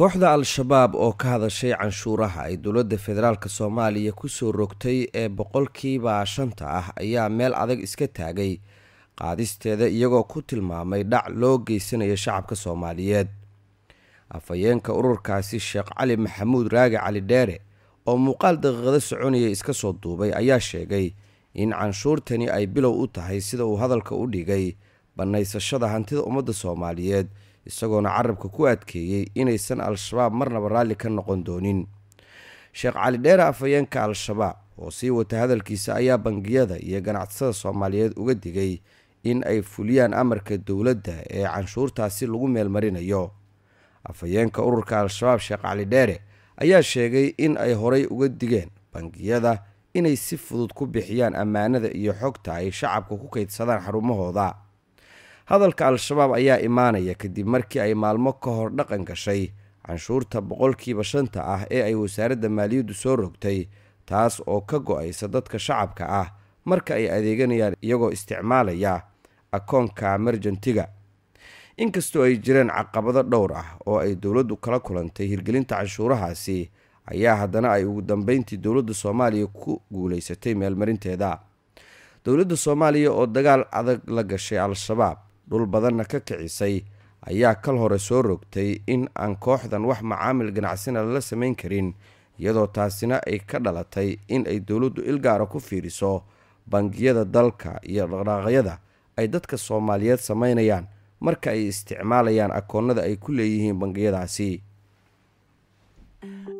kooxda al-shabaab oo ka hadashay canshuuraha ay dowladda federaalk soomaaliya kusoo rogtay ee boqolkiiba shanta ah ayaa meel adag iska taagay qaadisteeda iyagoo ku tilmaamay dhac loo geysanaya shacabka soomaaliyeed afhayeenka ururkaasi sheekh cali maxamuud raage cali dheere oo muuqaal daqiiqada soconaya iska soo duubay ayaa sheegay in canshuurtani ay bilow u tahay sida uu hadalka u dhigay bannaysashada hantida ummadda soomaaliyeed isagoona carabka ku adkeeyey inaysan al-shabaab marnaba raalli ka noqon doonin sheekh cali dheere afhayeenka al-shabaab oo sii wata hadalkiisa ayaa bangiyada iyo ganacsatada soomaaliyeed uga digay in ay fuliyaan amarka dowladda ee canshuurtaasi lagu meelmarinayo afhayeenka ururka al-shabaab sheekh cali dheere ayaa sheegay in ay horay uga digeen bangiyada inay si fudud ku bixiyaan ammaanada iyo xogta ay shacabka ku kaydsadaan xarumahooda hadalka al-shabaab ayaa imaanaya kadib markii ay maalmo ka hor dhaqan gashay canshuurta boqolkiiba shanta ah ee ay wasaaradda maaliyaddu soo rogtay taas oo ka go-aysa dadka shacabka ah marka ay adeeganayaan iyagoo isticmaalaya akoonka marjantiga inkastoo ay jireen caqabado dhowr ah oo ay dowladdu kala kulantay hirgelinta canshuurahaasi ayaa haddana ay ugu dambeyntii dowladda soomaaliya ku guulaysatay meelmarinteeda dowladda soomaaliya oo dagaal adag la gashay al-shabaab dhul badanna ka kicisay ayaa kal hore soo rogtay in aan kooxdan wax macaamil ganacsina lala samayn karin iyadoo taasina ay ka dhalatay in ay dowladdu ilgaara ku fiiriso bangiyada dalka iyo dhaqdhaaqyada ay dadka soomaaliyeed samaynayaan marka ay isticmaalayaan akoonnada ay ku leeyihiin bangiyadaasi